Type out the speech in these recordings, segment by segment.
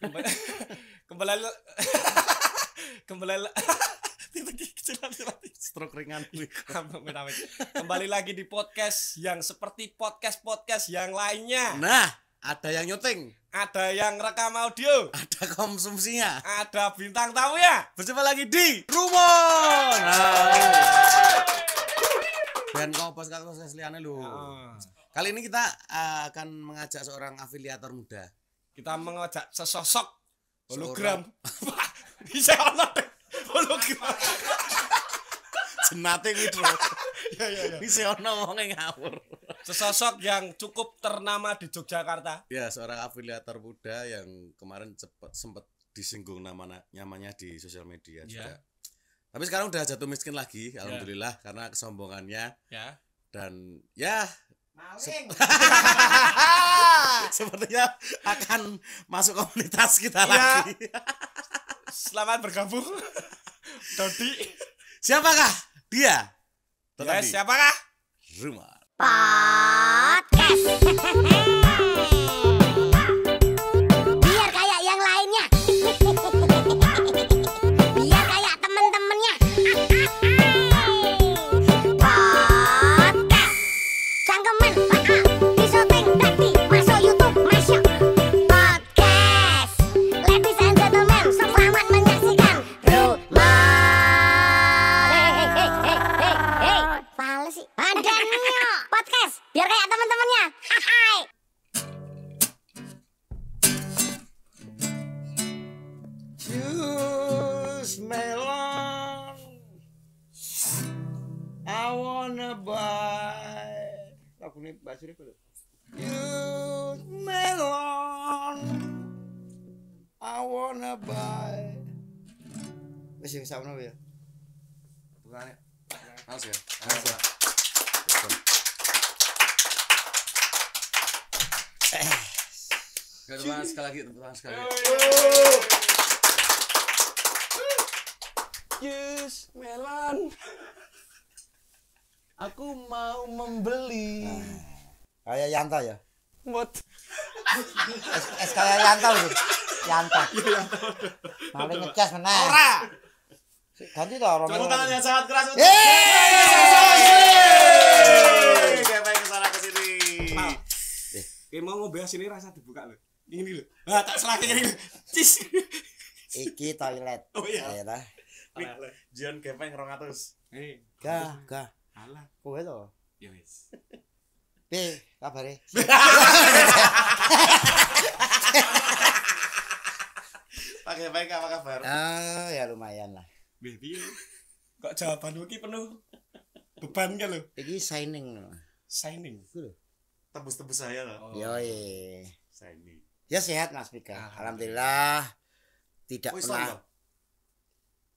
kembali kembali kembali stroke ringan kembali lagi di podcast yang seperti podcast podcast yang lainnya nah ada yang nyuting ada yang rekam audio ada konsumsinya ada bintang ya berjumpa lagi di rumor dan kau podcast podcast liane lu ah. kali ini kita eh, akan mengajak seorang afiliator muda kita mengajak sesosok hologram bisa ono hologram jenate gitu lho ya ya ya bisa ono wong ngawur sesosok yang cukup ternama di Yogyakarta ya seorang afiliator muda yang kemarin cepat sempat disinggung namanya di sosial media ya. juga tapi sekarang udah jatuh miskin lagi ya. alhamdulillah ya. karena kesombongannya ya. dan ya Maling. Sepertinya akan masuk komunitas kita ya. lagi. Selamat bergabung. Dodi. Siapakah dia? Dodi. Ya, siapakah? Rumah. Podcast. Eso. Tepuk sekali lagi, tepuk sekali lagi. Yes, melon. Aku mau membeli. Nah, kayak Yanta ya? Mut. Es, es kayak Yanta loh. Yanta. Malah ngecas mana? Ora. Ganti toh Romeo. Tepuk tangan yang sangat keras untuk Siapa yang kesana kesini? Eh mau ngobrol sini rasa dibuka lo. Ini lo. Ah tak selagi ini. Cis. Iki toilet. Oh iya. Ya lah. kepeng rong 200. Eh. Gah, gah. Alah. Oh itu. Ya wis. Piye kabare? Pakai baik apa kabar? Ah, ya lumayan lah. Bih, Kok jawaban lu penuh beban kan lo? Ini signing lo Signing. Tebus-tebus saya lah. Oh. Yoi. Signing. Ya sehat Mas Pika. Alhamdulillah. Tidak oh, pernah.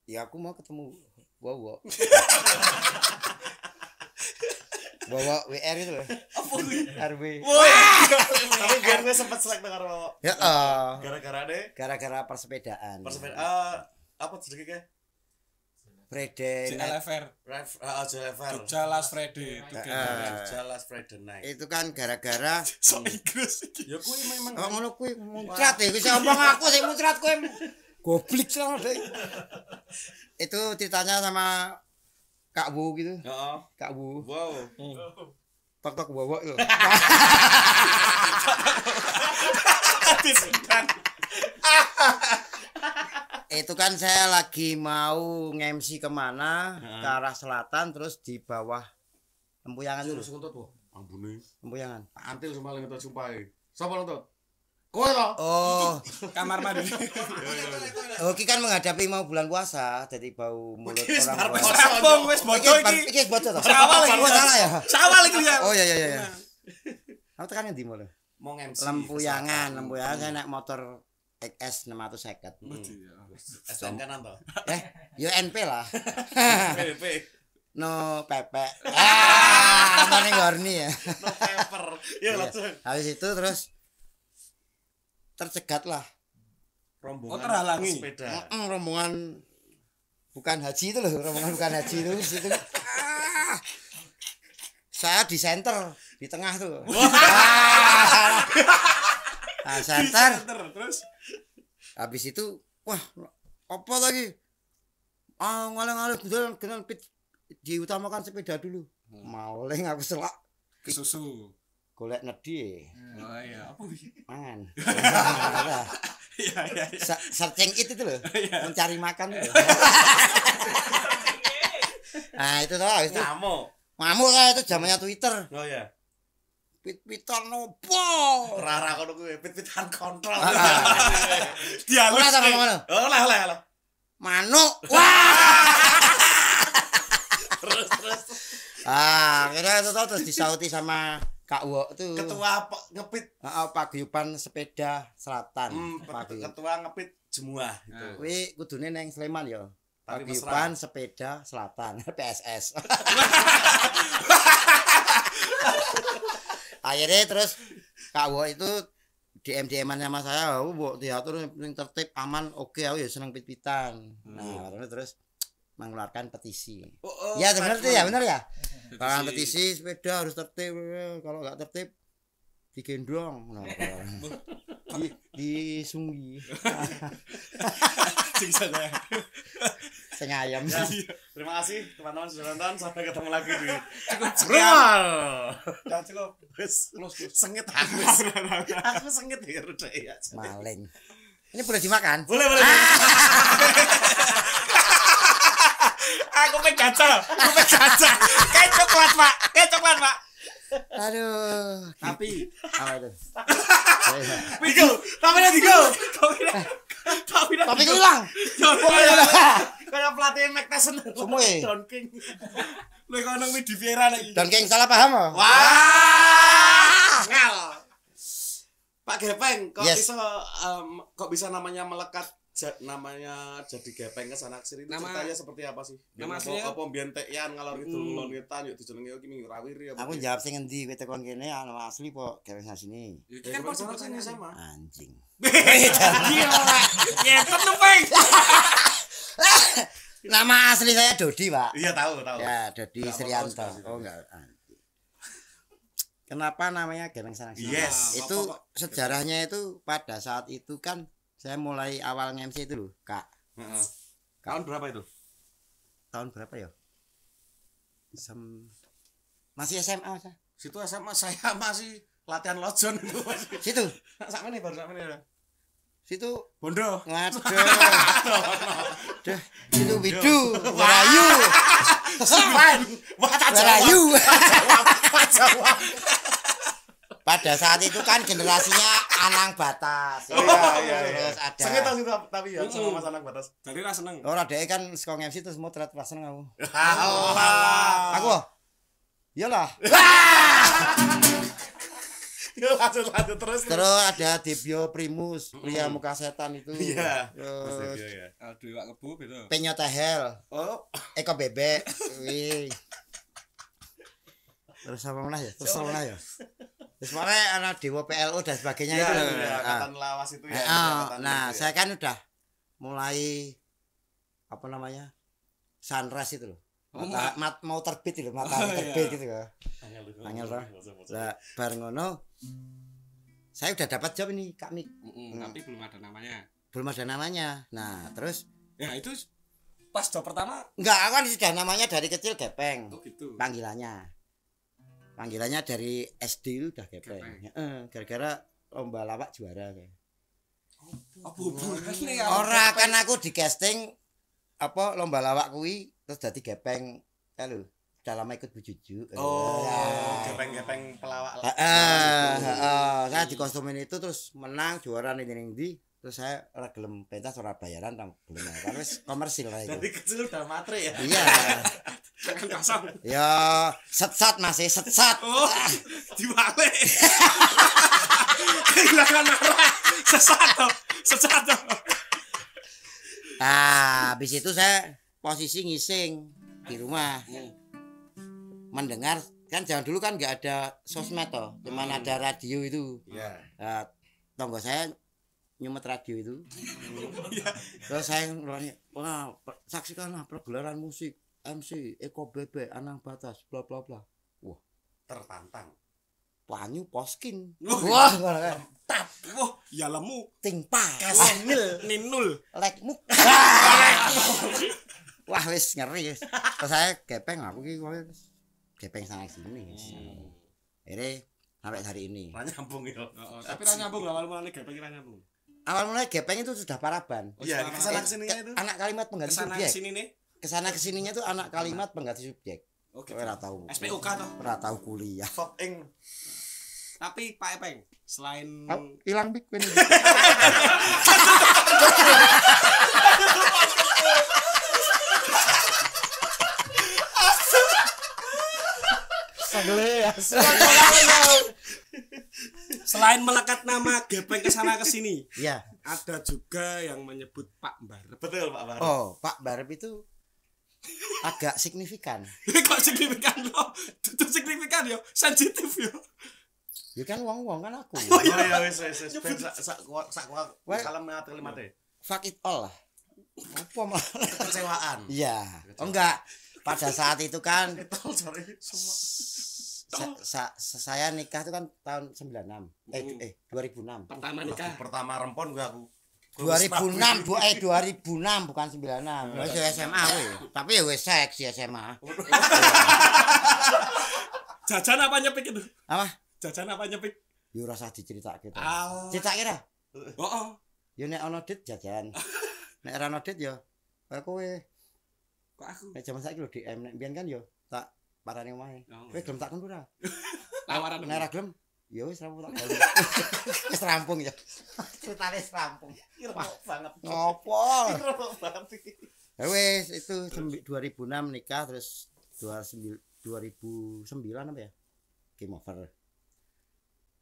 Ya? ya aku mau ketemu Wow. Bawa WR itu loh. Apa gue? RW. Woi. Tapi biar gue sempat selek dengar bawa Ya. Eh. Gara-gara deh. Gara-gara persepedaan. Persepedaan. Eh, apa sedikit kayak? Freden, si LFR Jogja Last itu Jogja Last night itu kan gara-gara so hmm. Inggris ya kuwi memang oh ngono kuwi iya. muncrat ya wis aku sing muncrat kuwi goblik sama deh itu ceritanya sama Kak Bu gitu heeh Kak Bu wow tok tok bawa itu itu kan saya lagi mau ngemsi kemana hmm. ke arah selatan terus di bawah empuyangan dulu. Suntot tuh Ambune. Empuyangan. Antil sumpah ngetot sumpai Sapa ngetot? Kowe lo Oh, kamar mandi. oh, kan menghadapi mau bulan puasa, jadi bau mulut orang puasa. Sabung wes bocor iki. Iki bocor tuh Sawal iki. salah ya. Sawal lagi ya. Oh iya iya iya. Aku iya. tekan ndi mulu? Mau ngemsi. Lempuyangan, lempuyangan saya hmm. naik motor XS 650. Hmm. Ya. SNK nanto. Eh, UNP ya lah. UNP No pepe. Ah, mana gorni ya. No pepper Ya langsung. Habis itu terus tercegat lah rombongan oh, terhalangi sepeda. Mm rombongan bukan haji itu loh, rombongan bukan haji itu situ. Ah, saya di center, di tengah tuh. ah, ah center. center. Terus habis itu wah apa lagi ah ngaleng ngalang kenal kenal pit diutamakan sepeda dulu hmm. maling aku selak kesusu golek nedi e. hmm. oh iya apa mangan ya, ya, ya. searching itu tuh loh iya. mencari makan nah itu tuh itu ngamuk ngamuk lah itu zamannya twitter oh iya pit-pitan nopo? Rara kono kuwi pit-pitan kontrol. Dialog. Ora sama ngono. Ora oleh oleh. Manuk. Wah. Terus terus. Ah, kira itu terus disauti sama Kak Wok tuh. ketua ngepit heeh paguyuban sepeda selatan hmm, paguyuban ketua ngepit jemuah itu kuwi ah. kudune neng Sleman ya paguyuban sepeda selatan PSS akhirnya terus kak wo itu DM dm sama saya aku bu diatur yang tertib aman oke okay, aku ya seneng pit pitan hmm. nah karena terus mengeluarkan petisi oh, oh, ya benar tuh ya benar ya bahkan petisi sepeda harus tertib kalau nggak tertib digendong nah, di di sing sing ya, terima kasih teman-teman sudah nonton sampai ketemu lagi di Cukup Sekian Dah cukup. Wis. Sengit aku. aku sengit ya udah ya. Maling. Ini boleh dimakan? Boleh, boleh. aku pengen jajal, aku pengen jajal. Kayak coklat, Pak. Kayak coklat, Pak. Aduh. Tapi apa itu? Tiga, dia tiga. Tapi dia, tapi dia hilang. Kayak pelatih Mac Tyson. Semua. Don King. Lu kau nang di Viera lagi. Don King salah paham ah. Wah. Ngal. Pak Gepeng, kok bisa kok bisa namanya melekat namanya jadi gepeng ke sana kesini nama, ceritanya seperti apa sih? nama aslinya apa mbiyen tekan ngalor itu hmm. lon ngetan yuk dijenengi iki minggu rawiri ya Aku gitu. jawab sing bete kowe tekon kene nama anu asli po gepeng sini. Ya, kan kok sama sama. Anjing. Iya ora. Nyetet baik Nama asli saya Dodi, Pak. Iya, tahu, tahu. Ya, Dodi Srianto. Oh, enggak. Kenapa namanya Gepeng Sanak Yes. Itu sejarahnya itu pada saat itu kan saya mulai awal MC itu loh kak uh tahun berapa itu tahun berapa ya Sem... masih SMA saya. situ SMA saya masih latihan lojon itu situ sama nih baru sama nih situ bondo ngaduh situ widu warayu sepan warayu warayu pada saat itu kan generasinya anang batas ya. iya, iya, iya. ada seneng tapi, tapi ya sama mas anang batas jadi ra seneng ora oh, dhek kan sekolah MC terus terlihat ra seneng aku aku iyalah iya, lanjut lanjut terus terus ada Debio Primus pria muka setan itu iya terus iya. aduh wak kebu gitu penyota hell oh Eko bebek wih terus apa mana ya terus apa mana ya Terus anak Dewa PLO dan sebagainya ya, itu. Ya, ya, Ah. lawas itu ya. Oh, nah, itu ya. saya ya. kan udah mulai apa namanya? sanras oh, itu loh. Mata, oh, mat, mau iya. terbit gitu itu mata oh, terbit iya. gitu ya. Angel lah. Nah, bareng ngono saya udah dapat job ini Kak Mik. Mm -mm, hmm. Tapi belum ada namanya. Belum ada namanya. Nah, terus ya itu pas job pertama enggak aku kan sudah namanya dari kecil gepeng. Oh gitu. Panggilannya panggilannya dari SD udah gepeng. Eh, gara-gara lomba lawak juara kayak. Apa oh, oh. ya. Ora kan aku di casting apa lomba lawak kuwi terus jadi gepeng kalau ya, Dalam ikut bujuju. Oh, gepeng-gepeng pelawak. Heeh, heeh. Saya di kostumin itu terus menang juara nih ini di terus saya ora gelem pentas orang bayaran tak gelem kan komersil lah itu. Dari kecil udah matre ya. Iya. Jangan kasar. Ya, sesat masih ya, sesat. Oh, ah. dibalik. Kehilangan arah. Sesat dong. Sesat dong. Nah, habis itu saya posisi ngising di rumah. Mendengar kan jangan dulu kan nggak ada sosmed toh, cuman hmm. ada radio itu. Iya. Yeah. Nah, tonggo saya nyumet radio itu. Ya. Terus saya ngeluarin wah, saksikanlah pergelaran musik MC Eko Bebek Anang Batas bla bla bla wah tertantang Wanyu Poskin wah tap wah ya lemu tingpa kasenil ninul lekmu wah wis ngeri wis saya gepeng aku wah wis gepeng sana sini wis ere hmm. sampai hari ini ra nyambung ya oh, oh, tapi ra nyambung awal mulanya gepeng ra nyambung awal mulai gepeng itu sudah paraban oh, ya, kesana iya. kesini itu anak kalimat pengganti kesana kesini nih kesana kesininya tuh anak kalimat pengganti subjek oke okay. tahu SPUK tuh pernah tahu kuliah sok eng tapi Pak Epeng selain hilang oh, bikin ya. Selain melekat nama gepeng ke sana ke sini, ya. ada juga yang menyebut Pak Bar. Betul Pak Bar. Oh, Pak Bar itu agak signifikan kok signifikan lo Tutup signifikan yo sensitif yo ya kan wong wong kan aku oh iya. oh iya wis wis wis sak sak sak salam limate. fuck it all lah apa malah kecewaan iya oh enggak pada saat itu kan sa, sa, saya nikah itu kan tahun 96 eh hmm. eh 2006 pertama nikah pertama rempon gue aku 2006 bu eh 2006 bukan 96 wis SMA kowe tapi ya wis seksi SMA jajan apa nyepik itu apa jajan apa nyepik yo rasa diceritake kita ah. ceritake ra oh, oh. yo nek jajan nek yo kok aku nek jaman saiki lho DM nek kan yo tak parane omahe oh, kowe iya. gelem tak kon tawaran nek ya wis rampung tak balik wis rampung ya ceritanya rampung irma banget ngopo ya wis itu 2006 nikah terus 2009 apa ya game over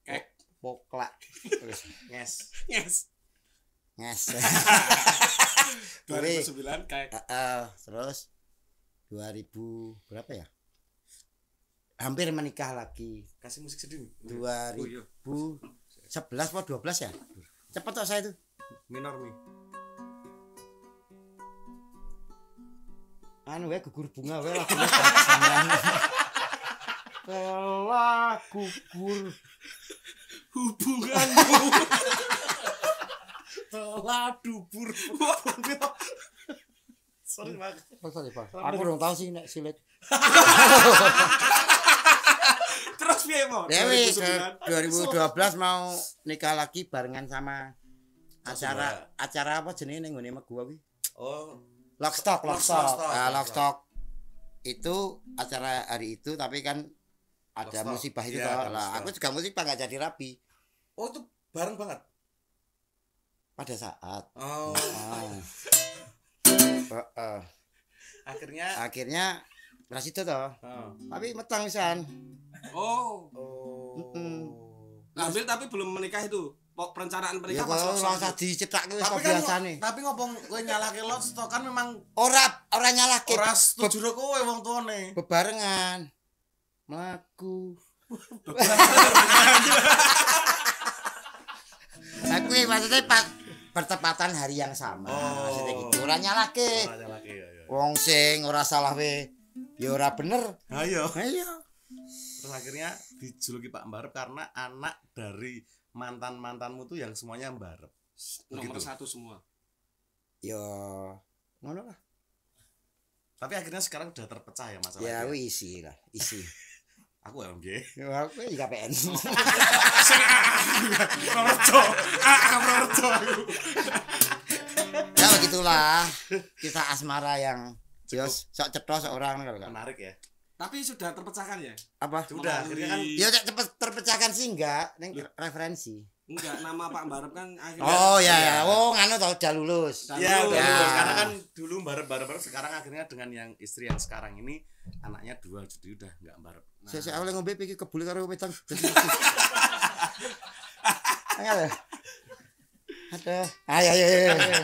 kek poklak terus nges nges nges 2009 kayak uh, uh, terus 2000 berapa ya hampir menikah lagi kasih musik sedih 2011 atau 12 ya cepat kok saya itu minor mi anu ya gugur bunga wae ya. lagu telah gugur hubungan, telah dubur sorry pak sorry pak aku belum tahu sih nek silet Mas piye mau? Dewi 2012 mau nikah lagi barengan sama acara acara apa jenenge ning ngene Megua kuwi? Oh, Lockstock, Lockstock. Ah, Lockstock. Itu acara hari itu tapi kan ada Lockstock. musibah itu ya, Lah, aku juga musibah enggak jadi rapi. Oh, itu bareng banget. Pada saat. Oh. uh, uh. Akhirnya akhirnya beras itu toh Hmm. tapi metang pisan oh oh ngambil tapi belum menikah itu perencanaan pernikahan ya, kalau usah langsung dicetak itu tapi kan biasa nih tapi ngomong gue nyalahke lot to kan memang ora ora nyalahke ora setuju lo kowe wong tuane bebarengan melaku aku maksudnya pak bertepatan hari yang sama oh. maksudnya gitu ora nyalahke ora nyalahke iya, iya. wong sing ora salah we ya ora bener ayo ayo terus akhirnya dijuluki Pak Mbarep karena anak dari mantan mantanmu tuh yang semuanya Mbarep nomor Begitu. satu semua yo ya, ngono lah tapi akhirnya sekarang udah terpecah ya masalahnya ya isi lah isi aku ya MJ aku ya KPN sing Prorejo ah Prorejo ah, ya begitulah kita asmara yang ya sak cetha sak orang kan menarik ya tapi sudah terpecahkan ya apa sudah Ya kan ya cepet terpecahkan sih enggak ning referensi Enggak, nama Pak Barep kan akhirnya Oh ya, ya. oh ngono tau udah lulus. Iya, udah ya. lulus. Karena kan dulu Barep Barep sekarang akhirnya dengan yang istri yang sekarang ini anaknya dua jadi udah enggak Barep. Nah. Saya awalnya ngombe pikir kebuli karo wedang. Ada. Ada. Ayo ayo ayo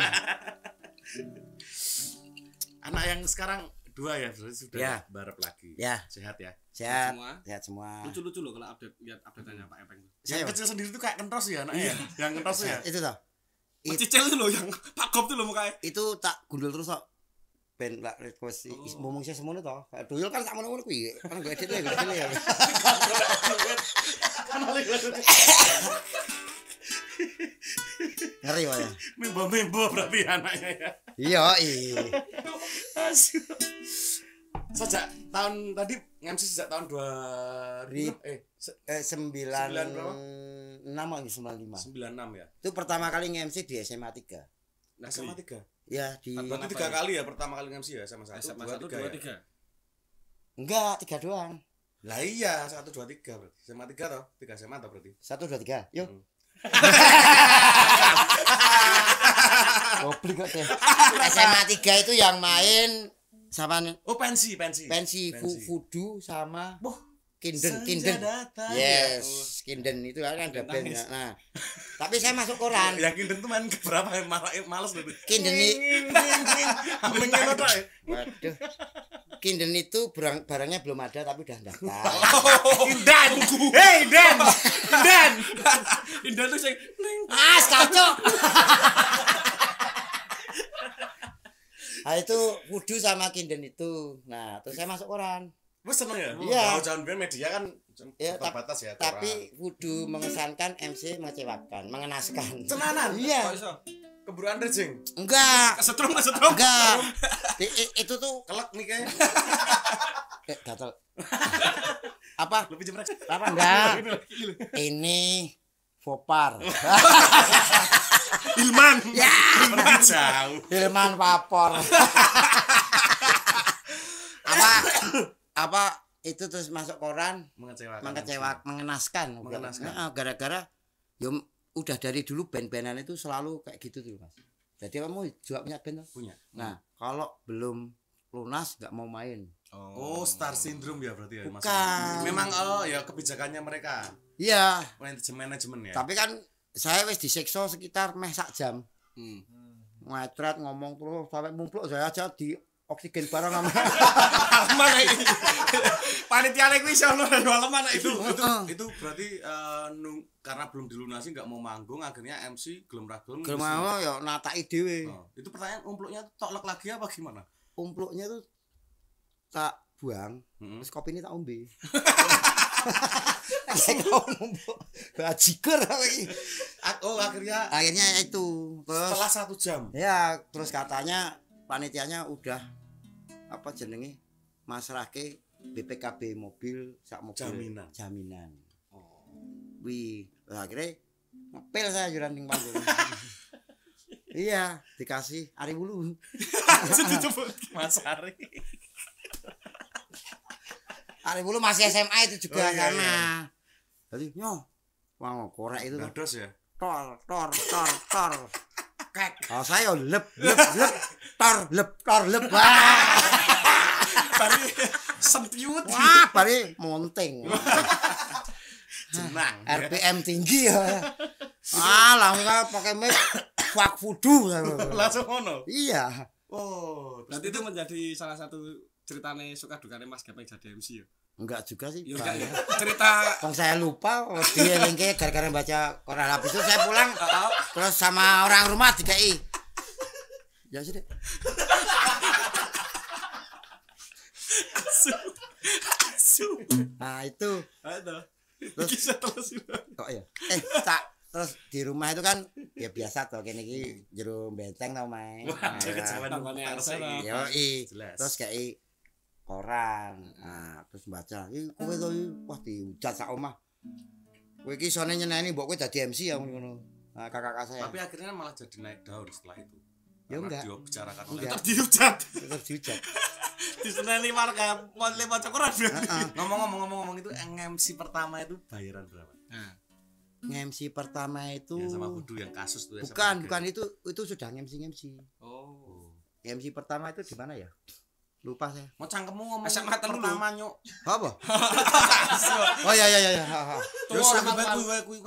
anak yang sekarang dua ya sudah sudah ya. barep lagi ya sehat ya sehat semua sehat semua lucu lucu loh kalau update lihat update update-nya hmm. pak Epeng yang kecil sendiri tuh kayak kentos ya anaknya iya. ya yang kentos ya itu tuh oh, It, Cicil tuh loh yang Pak Gop tuh loh mukanya. Itu tak gundul terus kok. Ben lah request oh. ngomong sih semono toh. Doyol kan tak mau ngono kuwi. Kan gue edit lagi sini ya. Kan Ngeri wae. Ya? Mimbo-mimbo berarti anaknya ya. Iya, Sejak tahun tadi MC sejak tahun 2000 eh, eh 9 6 95. 96 ya. Itu pertama kali MC di SMA 3. Nah, SMA 3. Ya, di Berarti iya, tiga kali ya pertama kali MC ya sama saya SMA 1 2 3. Enggak, tiga doang. Lah iya, 1 2 3 berarti. SMA 3 toh? 3 SMA toh berarti. 1 2 3. Yuk. Hmm. Goblik kok teh. SMA 3 itu yang main sama Oh pensi pensi. Pensi, pensi. Fu, Fudu sama Wah, Kinden Kinden datang. yes Kinden itu kan ada bandnya nah tapi saya masuk koran ya Kinden tuh main berapa malas eh, loh Kinden ini waduh Kinden itu barang barangnya belum ada tapi udah daftar. Indan. Hey, Dan. Dan. Kinden tuh saya. Ah, kacau. Nah itu wudhu sama Kinden itu. Nah, terus saya masuk koran. Gue seneng ya? Iya. Kalau jangan bilang media kan iya, ya, terbatas ya. Tapi kudu mengesankan, MC mengecewakan, mengenaskan. Senanan. Iya. Keburuan rezing. Enggak. Kesetrum, setrum. Enggak. itu tuh kelek nih kayak. eh, gatel. Apa? Lebih jemrek. Apa enggak? Ini Fopar. Ilman. Ya. Ilman. Ilman Papor. apa itu terus masuk koran mengecewakan mengecewakan mengenaskan mengenaskan nah, gara-gara ya udah dari dulu band-bandan itu selalu kayak gitu tuh mas jadi kamu juga punya band punya nah kalau belum lunas nggak mau main oh, oh star syndrome ya berarti ya bukan memang oh ya kebijakannya mereka iya manajemen ya tapi kan saya wes disekso sekitar meh sak jam hmm. ngomong terus sampai mumpluk saya aja di oksigen barang sama mana ini panitia lek wis ono ada dua itu itu, itu berarti uh, nung, karena belum dilunasi nggak mau manggung akhirnya MC gelem ra gelem gelem mau ya nataki dhewe oh. itu pertanyaan umpluknya toklek lagi apa gimana umpluknya tuh tak buang mm -hmm. terus kopi ini tak ombe Saya bajiker Oh akhirnya akhirnya itu terus, setelah satu jam. Ya terus katanya panitianya udah apa jenenge masrahke BPKB mobil sak mobil jaminan jaminan oh wi lah akhirnya ngepel saya juran ning panggul iya dikasih ari wulu mas ari ari wulu masih SMA itu juga oh, iya, sama iya. jadi nyoh wow korek itu nah, ya tor tor tor tor kek. Oh, saya lep lep lep tor lep tor lep. Wah. Bari sempiut. Wah, bari monting. Jenang. RPM tinggi ya. ah, langsung pakai mic fuck fudu. Langsung ngono. Iya. Oh, nanti itu menjadi salah satu ceritanya suka dukanya Mas Gepeng jadi MC ya. Enggak juga sih. Ya, ya. Cerita Bang saya lupa dia lengke gara-gara baca koran habis itu saya pulang -oh. terus sama orang rumah di KI. Ya sudah. Asu. Asu. Nah, itu. Itu. Terus kisah terus. Oh iya. Eh, tak terus di rumah itu kan ya biasa tuh kayak iki jero benteng tau main. Wah, kecewan i. terus kayak koran. Nah, terus baca, "Iki kowe to hmm. wah dihujat sak omah." Kowe iki isone nyeneni mbok kowe dadi MC ya ngono. Nah, kakak-kakak saya. Tapi akhirnya malah jadi naik daun setelah itu. Ya enggak. Dia bicarakan oleh tetap dihujat. Tetap dihujat. Di seneni marga mau lewat cokoran. Ngomong-ngomong ngomong-ngomong itu MC pertama itu bayaran berapa? Nah. MC pertama itu ya, sama Budu yang kasus tuh ya, bukan bukan itu itu sudah MC MC oh MC pertama itu di mana ya lupa saya mau cangkemmu ngomong asam mata dulu pertama nyok apa oh ya ya ya ya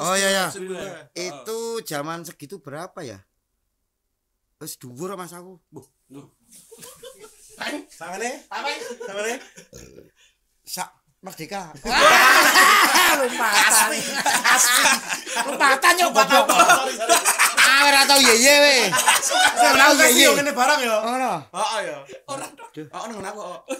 ya ya itu zaman segitu berapa ya dua orang mas aku lho sangane apa sangane sak merdeka lupa lumpatan nyoba apa Ah, ora tau yeye we. Ora tau yeye. Yo ngene barang yo. Ngono. Heeh oh, oh, yo. Ora kok? Oh, nang aku. Oh.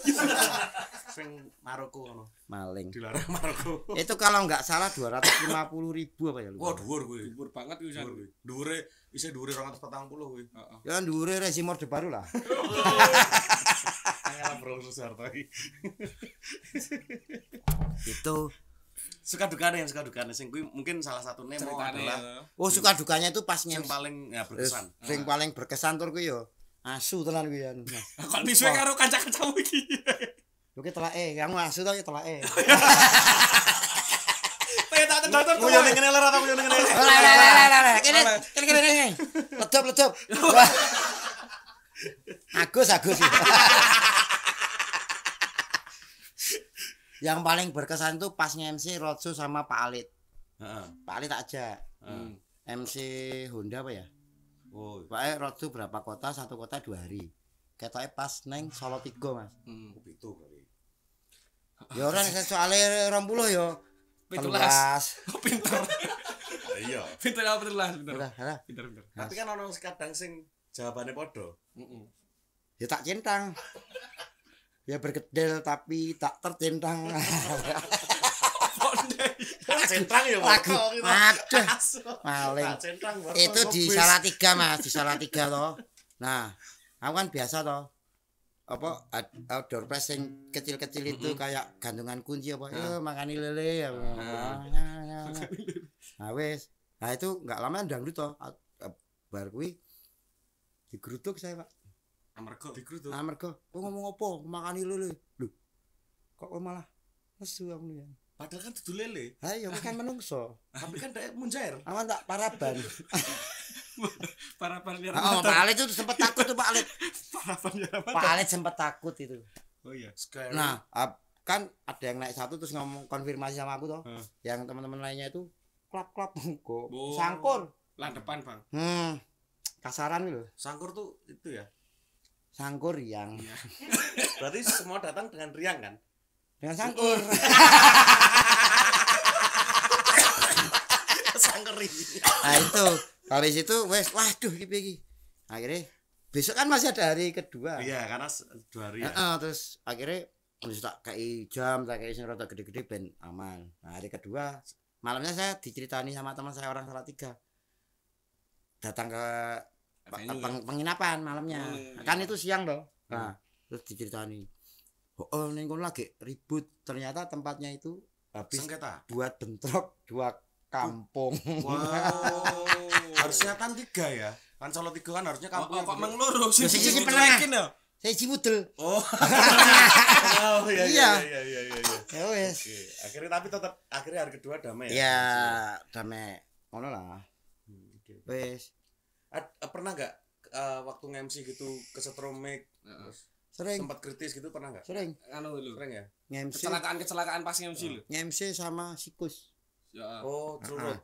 Sing Maroko ngono. Maling. Dilarang Maroko. Itu kalau enggak salah 250 ribu apa ya lu? Wah, dhuwur kuwi. Dhuwur banget kuwi sak. Dhuwure isih dhuwure 240 kuwi. Heeh. Ya dhuwure resi morde baru lah. Angela Bro Susarto. Itu suka dukanya yang suka dukanya sing kuwi mungkin salah satu mau adalah ya. oh suka dukanya itu pas yang paling ya berkesan sing ah. paling berkesan tur kuwi yo asu tenan kuwi anu nah, kok misuwe karo kanca-kancamu iki Yo ki telake, kamu asu to ya telake. tuh. ya ning eh. ora tak kuyo Agus Agus. yang paling berkesan tuh pasnya MC Rotsu sama Pak Alit uh -huh. Pak Alit aja uh. MC hmm. Honda apa ya oh. Pak Rotsu berapa kota satu kota dua hari ketoknya pas neng Solo Tigo mas hmm. Oh, itu kali ya orang soalnya rombulo yo Pintulas. Pintar Iya. Pintar apa pintulas? Pintar Pintar Tapi kan orang kadang sing jawabannya podo. Mm -mm. Ya tak centang ya berkedel tapi tak tertentang centang ya lagu Ada, maling itu di salah tiga mas di salah tiga loh nah aku kan biasa toh apa outdoor pressing kecil-kecil itu kayak gantungan kunci apa ah. eh makan lele ya ah. nah wes nah itu nggak lama dangdut toh eh, baru kui digerutuk saya pak Amarga dikrutuk. Amarga kowe ngomong apa? Makan lele. Lho. Kok kok malah nesu aku nih? Padahal kan dudu lele. Ha iya kan menungso. Tapi kan dhek munjair. Aman tak paraban. paraban ya. Oh, Pak Alit itu sempat takut tuh Pak Alit. paraban ya. Pak Alit sempat takut itu. Oh iya. Nah, kan ada yang naik satu terus ngomong konfirmasi sama aku toh. Hmm. Yang teman-teman lainnya itu klap-klap kok. Oh. Sangkur. Lah depan, Bang. Hmm. Kasaran gitu. Sangkur tuh itu ya sangkur riang iya. berarti semua datang dengan riang kan dengan sangkur sangkur nah itu di situ wes waduh iki iki akhirnya besok kan masih ada hari kedua iya karena dua hari ya. Uh, terus akhirnya terus tak kei jam tak kei sing rada gede-gede ben aman nah, hari kedua malamnya saya diceritani sama teman saya orang salah tiga datang ke peng, penginapan malamnya oh, iya. kan iya. itu siang loh hmm. nah terus diceritani oh, oh nengkon lagi ribut ternyata tempatnya itu habis Sengketa. buat bentrok dua kampung wow. harusnya kan tiga ya kan solo tiga kan harusnya kampung oh, kok mengeluru sih sih sih pernah saya cibutel oh, oh iya iya iya iya iya, iya, iya. Ya akhirnya tapi tetap akhirnya hari kedua damai ya, ya damai mana lah hmm, wes Ad, eh, pernah gak uh, eh, waktu ngemsi gitu ke sering sempat kritis gitu pernah gak sering anu lu sering ya ngemsi kecelakaan kecelakaan pas ngemsi lu ngemsi sama sikus ya. oh true kos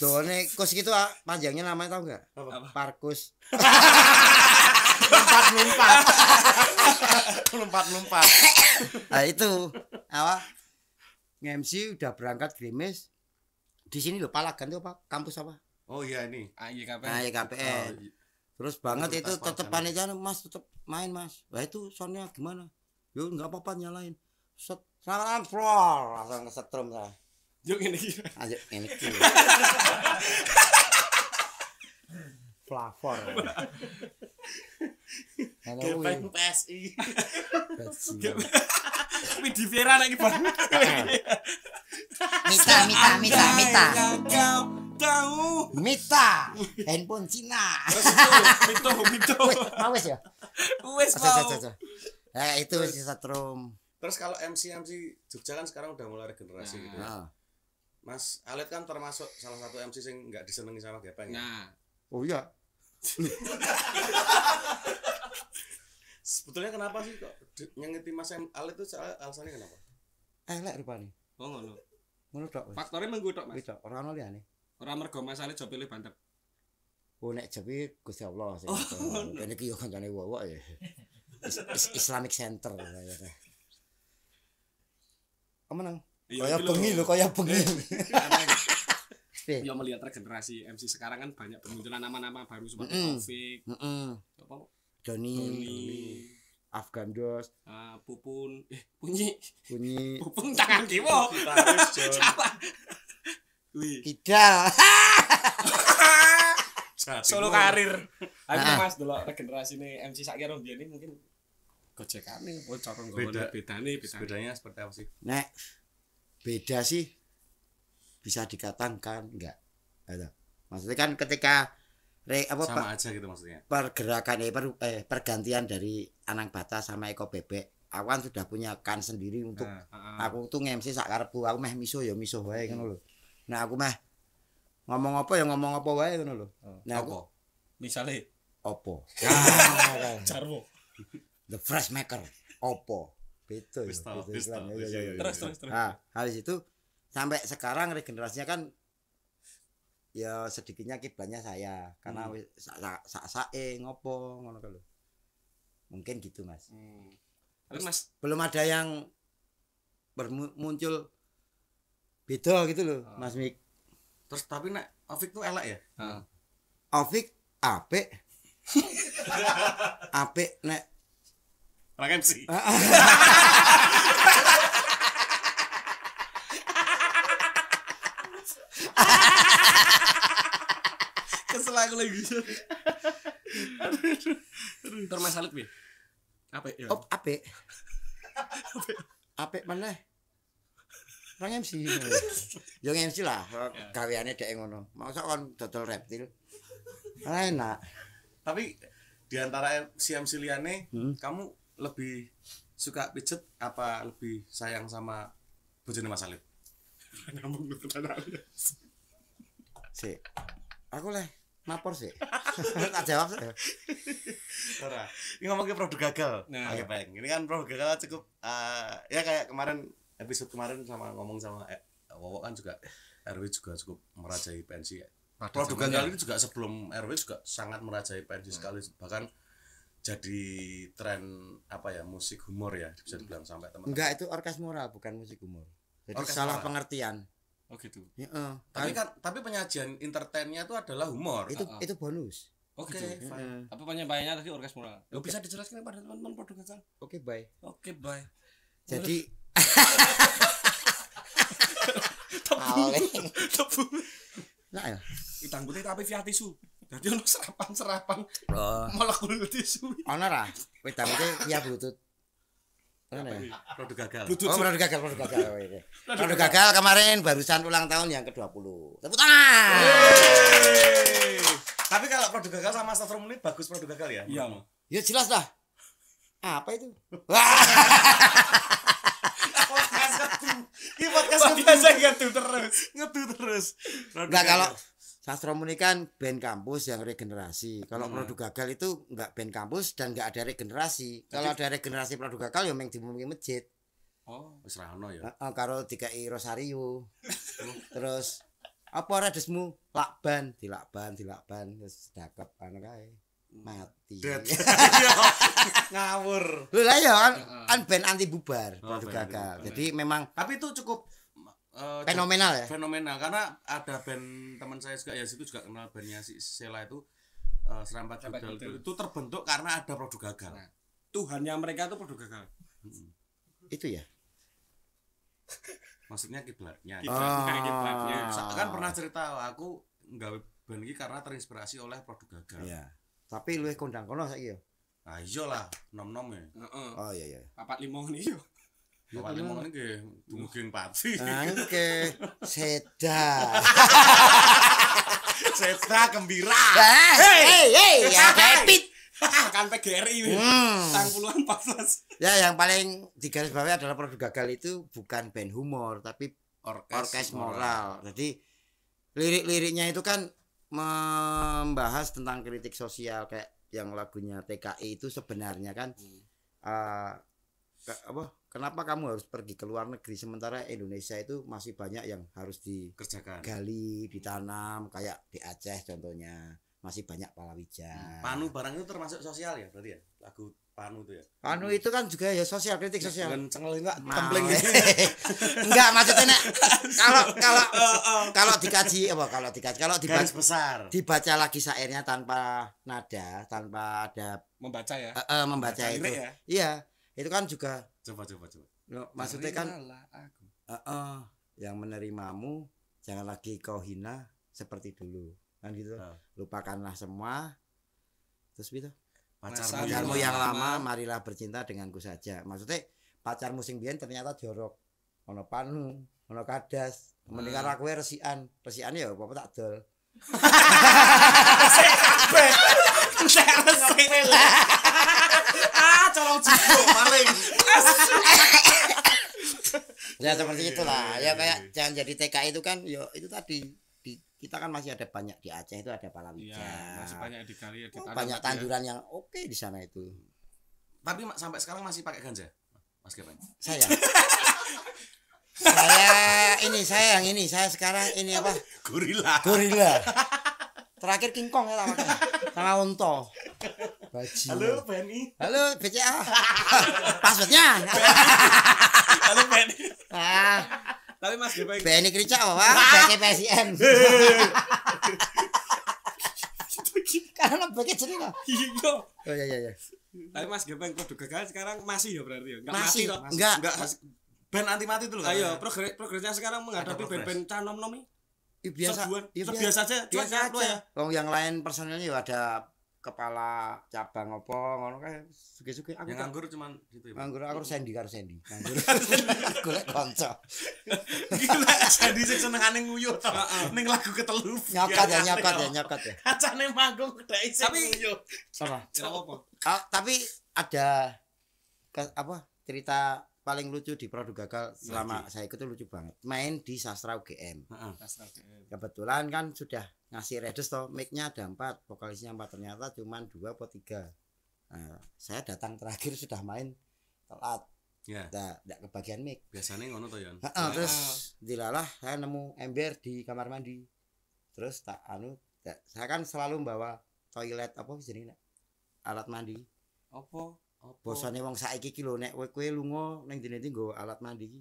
Tuh nih kos gitu ah, panjangnya namanya tau gak Parkus. lompat lompat. lompat lompat. Nah itu apa? Ngemsi udah berangkat grimis, di sini loh Palagan itu apa kampus apa oh iya ini AYKPN ah, iya, AYKPN ah, iya, oh, iya. terus banget itu tetep panitia anu, mas tetep main mas wah itu soundnya gimana yuk nggak apa-apa nyalain set salam floor langsung setrum lah Yuk ini aja ah, ini plafon Flavor. Gepeng PSI. Widi Vera lagi banget. Mita, Mita, Mita, Mita. tahu. Mita, handphone Cina. Mito, Mito, Mito. Mau ya? Wes mau. Eh itu si Satrum. Terus kalau MC MC Jogja kan sekarang udah mulai regenerasi nah. gitu. Ya. Nah. Mas Alit kan termasuk salah satu MC yang nggak disenengi sama ya? Nah. Oh iya. Sebetulnya kenapa sih kok nyengiti Mas Alit itu alasannya kenapa? Elek rupanya. Oh ngono. Ngono tok. Faktore mengku tok, Mas. orang tok, ora ono liyane. Ora mergo masalahe job pilih banter. Oh nek jobe Gusti Allah sing. Oh, Kene iki yo kancane wowok ya. Islamic Center ya. Menang. Iya, kaya bengi lho, kaya bengi. Ya melihat regenerasi MC sekarang kan banyak bermunculan nama-nama baru seperti Taufik. Heeh. Apa? Doni. Afgan Dos uh, ah, Pupun eh Punyi Punyi Pupun tangan kiwo tidak, Kidal solo karir aku nah. nah. mas dulu regenerasi ini MC Sakir Om ini mungkin gojekan kami oh corong beda beda nih beda bedanya seperti apa sih nek beda sih bisa dikatakan enggak ada maksudnya kan ketika re, apa sama aja gitu maksudnya pergerakan eh, per, eh pergantian dari Anang Bata sama Eko Bebek awan sudah punya kan sendiri untuk uh, uh, uh. aku tuh ngemsi sakar bu aku meh miso ya miso wae kan lo hmm. nah aku mah ngomong apa ya ngomong apa wae kan lo oh, nah aku misalnya opo nah, the fresh maker opo betul ya, iya, iya, nah, iya, terus terus terus nah habis itu sampai sekarang regenerasinya kan ya sedikitnya kiblatnya saya karena hmm. sak sak ngopo ngono kalau mungkin gitu mas hmm. tapi mas belum ada yang muncul beda gitu loh ah. hmm. mas Mik terus tapi nak ofik tuh elak ya hmm. Ah. Afik apik apik nek Orang sih. Ah, kesel aku lagi Ntar main salib bi Ape ya Op ape Ape mana orang MC yang MC lah kawiannya kayak ngono Masa kan total reptil Ora enak Tapi diantara si MC liane hmm? kamu lebih suka pijet apa lebih sayang sama bojone Mas Alif? Nyambung Si. Aku lah Napor sih. tak jawab saya. Ora. Ini ngomongin produk gagal. Nah. Oke, baik. Ini kan produk gagal cukup uh, ya kayak kemarin episode kemarin sama ngomong sama eh, Wowo kan juga RW juga cukup merajai pensi. Ya. produk gagal ini juga sebelum RW juga sangat merajai pensi hmm. sekali bahkan jadi tren apa ya musik humor ya bisa dibilang sampai teman. teman Enggak itu orkes moral bukan musik humor. Jadi orkes salah pengertian. Oh gitu. Ya, uh, tapi kan, kan tapi penyajian entertainnya itu adalah humor. Itu uh, uh. itu bonus. Oke, okay, gitu. fine. Uh, Apa penyebabnya tadi orkes moral? Lo bisa dijelaskan kepada teman-teman produk Oke, okay, bye. Oke, okay, bye. Jadi tebu. Nah, ya. Utang tapi via tisu. Jadi ono serapan-serapan. Oh. kulit tisu. Ono ra? Wedang putih via butut. Mana ya? Produk gagal. Oh, produk gagal, produk gagal. produk gagal kemarin barusan ulang tahun yang ke-20. Tepuk tangan. Tapi kalau produk gagal sama Astro Muni bagus produk gagal ya? Iya, Ya jelas lah. Apa itu? podcast ngebil. Ini podcast ngebil saya terus. Ngebil terus. Enggak kalau sastra murni kan band kampus yang regenerasi. Kalau hmm. produk gagal itu nggak band kampus dan nggak ada regenerasi. Jadi, Kalau ada regenerasi produk gagal ya memang dimulai masjid. Oh, wis ono ya. Heeh, karo dikai Rosario. Terus apa ora Lakban, dilakban, dilakban terus dakep anu kae. Hmm. Mati. Iya, iya. Ngawur. Lho ya kan, kan band anti bubar oh, produk gagal. Jadi memang tapi itu cukup uh, fenomenal ya fenomenal karena ada band teman saya juga ya situ juga kenal bandnya si Sela itu uh, serampat gagal itu, itu terbentuk karena ada produk gagal nah, Tuhannya mereka itu produk gagal hmm. itu ya maksudnya kiblatnya kiblatnya, ah. kiblatnya. kan pernah cerita aku nggak band ini karena terinspirasi oleh produk gagal ya. tapi lu kondang kono saya nah, iya ayo lah nom nom ya uh -uh. oh iya iya papat limong nih iya. yuk. Awaknya mau nggih mungkin pati. Angke seda. seda gembira. Hei eh, hei ya kepit. kan PGRI hmm. tang puluhan paslas. Ya yang paling digaris bawahi adalah produk gagal itu bukan band humor tapi orkes, orkes moral. moral. Jadi lirik-liriknya itu kan membahas tentang kritik sosial kayak yang lagunya TKI e itu sebenarnya kan hmm. uh, ke, apa kenapa kamu harus pergi ke luar negeri sementara Indonesia itu masih banyak yang harus dikerjakan gali ditanam kayak di Aceh contohnya masih banyak palawija hmm, panu barang itu termasuk sosial ya berarti ya lagu panu itu ya panu itu kan juga ya sosial kritik sosial bukan cengel enggak kempling gitu ya. enggak maksudnya nek kalau kalau oh, oh. kalau dikaji apa kalau dikaji kalau dibaca besar dibaca lagi syairnya tanpa nada tanpa ada membaca ya uh, uh, membaca, membaca itu ya. iya itu kan juga Coba coba coba. No, maksudnya kan aku. Uh, uh, yang menerimamu jangan lagi kau hina seperti dulu. Kan gitu. Uh. Lupakanlah semua. Terus gitu. Pacarmu, pacarmu yang lama, lama, marilah bercinta denganku saja. Maksudnya pacarmu musim ternyata jorok. Ono panu, ono kadas. mendengar aku resian. Resian ya apa tak dol. Kalau jigo maling ya seperti itulah iya, ya iya, kayak jangan iya. jadi TKI itu kan yo ya, itu tadi di, kita kan masih ada banyak di Aceh itu ada palawija ya, masih banyak di kali oh, banyak tanduran ya. yang oke okay di sana itu tapi sampai sekarang masih pakai ganja mas Kevin saya saya ini saya yang ini saya sekarang ini apa gorila gorila terakhir kingkong ya sama unto Baji. Halo PNI. Halo BCA. Ah. Passwordnya. Halo PNI. Ah. Tapi Mas Depa PNI kerja apa, Pak? PT PSN. Karena BK jadi kok. Iya. Oh iya iya. iya. Tapi Mas Gepeng kudu gagal sekarang masih ya berarti ya. Enggak mati toh. Enggak. Enggak band anti mati itu loh. Ayo, ah, iya. progres progresnya sekarang menghadapi band-band canom nomi. Iya biasa. Iya biasa aja. Biasa kan, aja. Ya? Wong yang lain personilnya ya ada kepala cabang apa ngono kae suge-suge aku yang nganggur cuman gitu ya nganggur aku sendi karo sendi nganggur golek kanca gila sendi sing senengane nguyuh to ning lagu ketelu nyakat ya nyakat ya nyakat ya kacane manggung kedai sing nguyuh sama apa ah, tapi ada apa cerita paling lucu di produk gagal selama Lagi. saya ikut lucu banget main di sastra UGM sastra UGM kebetulan kan sudah ngasih redes toh mic-nya ada empat vokalisnya empat ternyata cuma dua atau tiga nah, saya datang terakhir sudah main telat Ya. Nah, kebagian mic. Biasanya ngono toh ya nah, terus dilalah saya nemu ember di kamar mandi. Terus tak anu saya kan selalu bawa toilet apa sini alat mandi. Apa? Apa? Bosane wong saiki iki lho nek kowe lunga ning dene iki alat mandi iki.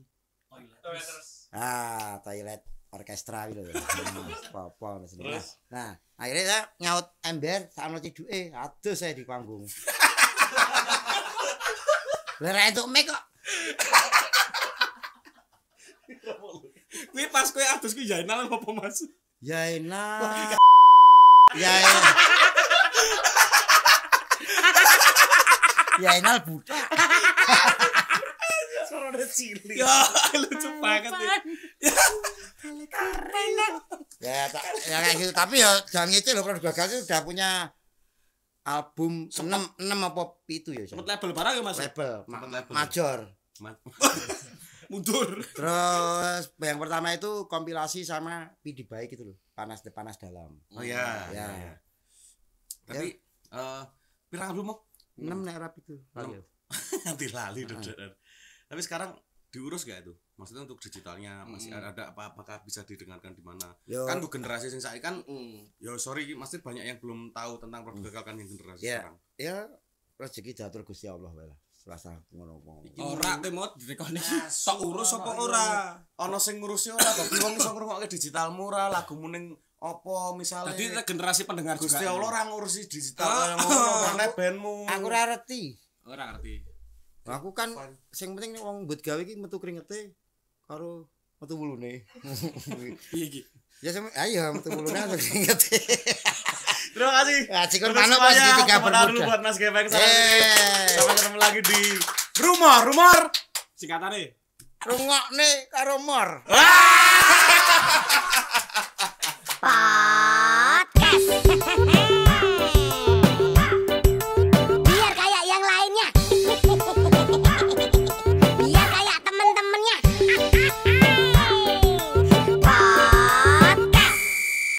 Toilet. Ah, toilet orkestra iki lho. Apa-apa wis. Nah, nah, akhirnya saya nyaut ember sakno ciduke, aduh saya di panggung. Lah entuk mic kok. Kuwi pas kowe adus kuwi jainal apa Mas? Jainal. Jainal. ya Enal budak Corona cili. Ya, lucu ya. ya, tak, ya kayak gitu. Tapi ya jangan gitu loh produk gagal itu udah punya album enam enam apa itu ya. Sempat label barang ya Mas. Label, ma label. major. Ma Mundur. Terus yang pertama itu kompilasi sama Pidi Baik itu loh. Panas depanas dalam. Oh iya. Ya. Tapi eh uh, pirang album mau enam iya. nek rapi itu nanti lali nah. tapi sekarang diurus gak itu maksudnya untuk digitalnya masih mm. ada apa apakah bisa didengarkan di mana kan bu generasi yang saya kan mm. yo sorry masih banyak yang belum tahu tentang produk mm. generasi yeah. sekarang ya rezeki jatuh gusti allah lah rasa ngono-ngono. Ora kowe mau direkoni ah, sok urus apa ora? Ana sing ngurusi ora tapi wong iso ngrungokke digital murah, lagu muning opo misalnya jadi generasi pendengar Gusti juga Gusti Allah ora ngurusi digital ah. yang ngono karena bandmu aku ora ngerti ora ngerti aku kan Pan. sing penting wong mbut gawe iki metu keringete karo metu bulune. iya iki ya sama ah, iya, ayo metu bulune atau keringete terima kasih nah, cikun mana pas ketika berbuka. dulu buat Mas Gepeng eh. sampai ketemu lagi di rumor rumor singkatannya nih karo mor ah!